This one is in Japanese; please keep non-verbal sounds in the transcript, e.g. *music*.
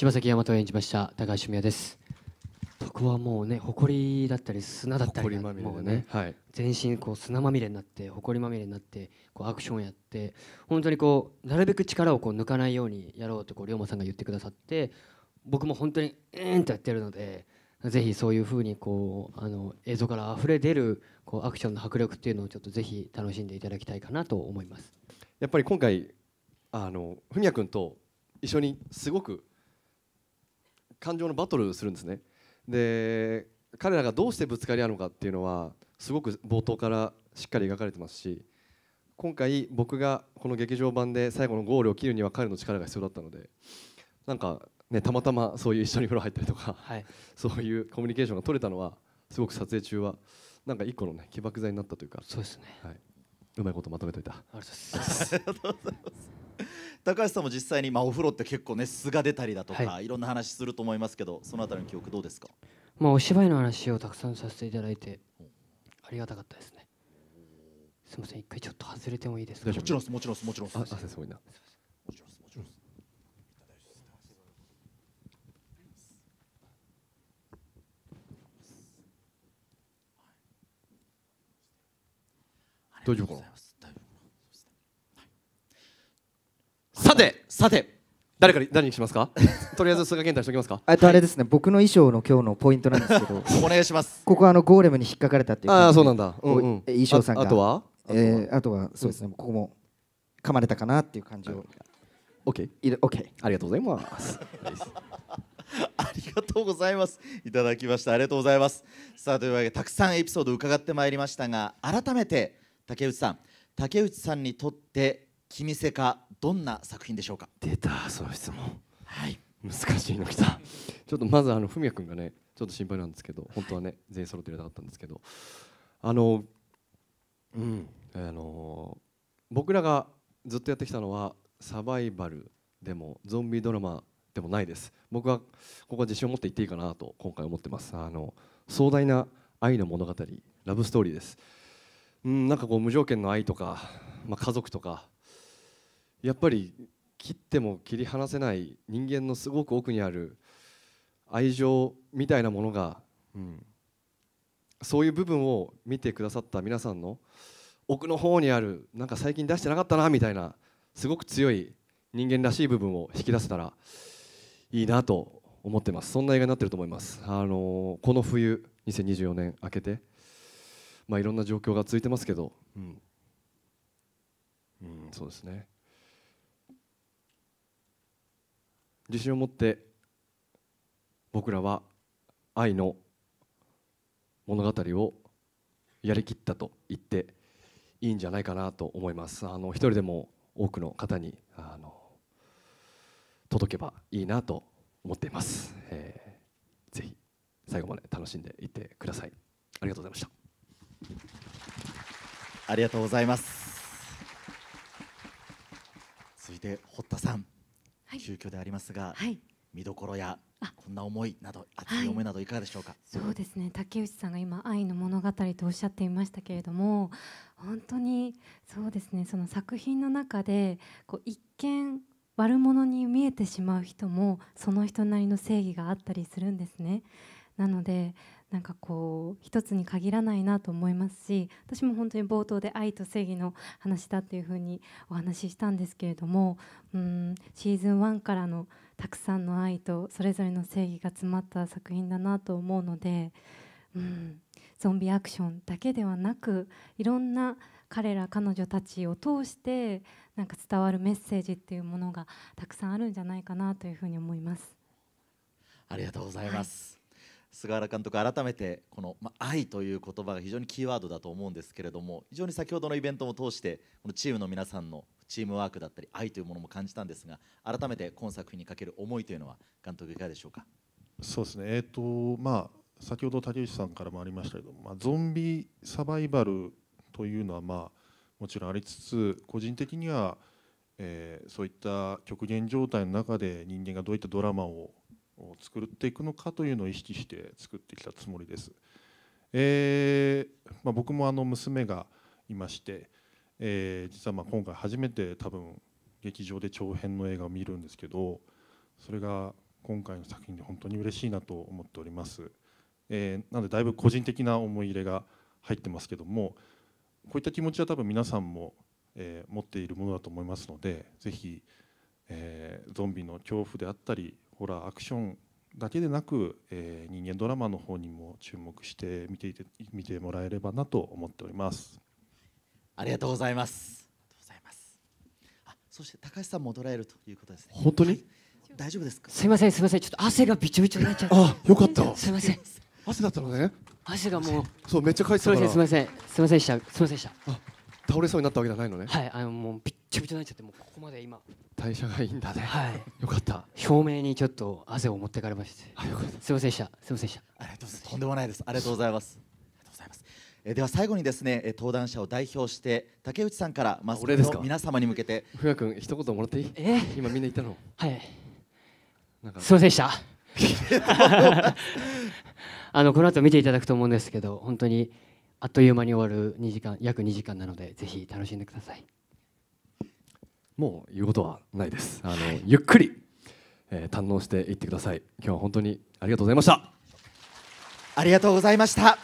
柴崎大和を演じました高橋文哉です僕はもうね埃だったり砂だったりまみれ、ね、ね、はい、全身こう砂まみれになって埃まみれになってこうアクションやって本当にこうなるべく力をこう抜かないようにやろうとこう龍馬さんが言ってくださって僕も本当にうんとやってるのでぜひそういうふうにこうあの映像から溢れ出るこうアクションの迫力っていうのをちょっとぜひ楽しんでいただきたいかなと思いますやっぱり今回あの文也君と一緒にすごく感情のバトルするんですねで彼らがどうしてぶつかり合うのかっていうのはすごく冒頭からしっかり描かれてますし今回僕がこの劇場版で最後のゴールを切るには彼の力が必要だったのでなんかねたまたまそういう一緒に風呂入ったりとか、はい、*laughs* そういうコミュニケーションが取れたのはすごく撮影中はなんか一個のね起爆剤になったというかそうですね、はい、うまいことまとめといたありがとうございます *laughs* 高橋さんも実際に、まあ、お風呂って結構ね素が出たりだとか、はい、いろんな話すると思いますけどそのあたりの記憶どうですか、まあ、お芝居の話をたくさんさせていただいてありがたかったですねすみません一回ちょっと外れてもいいですか、もちろんもちろんもちろんあすごいなもちろんも大丈夫かなさて誰から誰にしますか *laughs* とりあえず菅健太にしておきますかえっとあれですね、僕の衣装の今日のポイントなんですけど *laughs* お願いしますここあのゴーレムに引っかかれたっていうああそうなんだ、うんうん、衣装さんがあとはえー、あとはそうですね、ここも噛まれたかなっていう感じを OK, OK ありがとうございます *laughs* ありがとうございます。いただきました。ありがとうございます。さあというわけでたくさんエピソード伺ってまいりましたが、改めて竹内さん、竹内さんにとって「君せか」どんな作品でしょうか出たその質問はい難しいの来たちょっとまずあのふ文也君がねちょっと心配なんですけど本当はね全員揃ってるだったんですけどあのうんあの僕らがずっとやってきたのはサバイバルでもゾンビドラマでもないです僕はここは自信を持って言っていいかなと今回思ってますあの壮大な愛の物語ラブストーリーですうんなんかこう無条件の愛とか、まあ、家族とかやっぱり切っても切り離せない人間のすごく奥にある愛情みたいなものが、うん、そういう部分を見てくださった皆さんの奥の方にあるなんか最近出してなかったなみたいなすごく強い人間らしい部分を引き出せたらいいなと思ってますそんな映画になってると思います、あのー、この冬2024年明けて、まあ、いろんな状況が続いてますけど、うん、うん、そうですね自信を持って僕らは愛の物語をやりきったと言っていいんじゃないかなと思いますあの一人でも多くの方にあの届けばいいなと思っています、えー、ぜひ最後まで楽しんでいってくださいありがとうございましたありがとうございます続いて堀田さん急遽でありますが、はい、見どころやこんな思いなど熱い思いなどいかがでしょうか、はい、そうですね竹内さんが今「愛の物語」とおっしゃっていましたけれども本当にそうですねその作品の中でこう一見悪者に見えてしまう人もその人なりの正義があったりするんですね。なのでなんかこう一つに限らないなと思いますし私も本当に冒頭で愛と正義の話だっていうふうにお話ししたんですけれどもうんシーズン1からのたくさんの愛とそれぞれの正義が詰まった作品だなと思うのでうんゾンビアクションだけではなくいろんな彼ら彼女たちを通してなんか伝わるメッセージっていうものがたくさんあるんじゃないかなというふうに思います。ありがとうございます、はい菅原監督、改めてこの、ま、愛という言葉が非常にキーワードだと思うんですけれども非常に先ほどのイベントも通してこのチームの皆さんのチームワークだったり愛というものも感じたんですが改めて今作品にかける思いというのは監督いかがでしょうかそうですね、えーとまあ、先ほど竹内さんからもありましたけど、まあ、ゾンビサバイバルというのは、まあ、もちろんありつつ個人的には、えー、そういった極限状態の中で人間がどういったドラマを作っていくのかというのを意識して作ってきたつもりです。えー、まあ、僕もあの娘がいまして、えー、実はま今回初めて多分劇場で長編の映画を見るんですけどそれが今回の作品で本当に嬉しいなと思っております、えー、なのでだいぶ個人的な思い入れが入ってますけどもこういった気持ちは多分皆さんも、え持っているものだと思いますのでぜひ、えゾンビの恐怖であったりホラーアクションだけでなく、えー、人間ドラマの方にも注目して見ていて見てもらえればなと思っておりますありがとうございますありがとうございますあそして高橋さんもらえるということですね本当に、はい、大丈夫ですかすみませんすみませんちょっと汗がびちょびちょになっちゃっうあよかったすみません汗だったのね汗がもうそうめっちゃかいてたすいませんすみませんすいませんでしたすみませんでした倒れそうになったわけじゃないのねはいあのもうびっちゃびちゃになっちゃってもうここまで今代謝がいいんだねはいよかった表明にちょっと汗を持ってかれましてあよかったすいませんでしたすいませんでしたありがとうございますとんでもないですありがとうございますありがとうございますえでは最後にですね登壇者を代表して竹内さんからまず皆様に向けてふや君一言もらっていいえ今みんな言ったのはいなんかすいませんでした *laughs* あのこの後見ていただくと思うんですけど本当にあっという間に終わる2時間約2時間なのでぜひ楽しんでくださいもう言うことはないですあの、ゆっくり、えー、堪能していってください今日は本当にありがとうございましたありがとうございました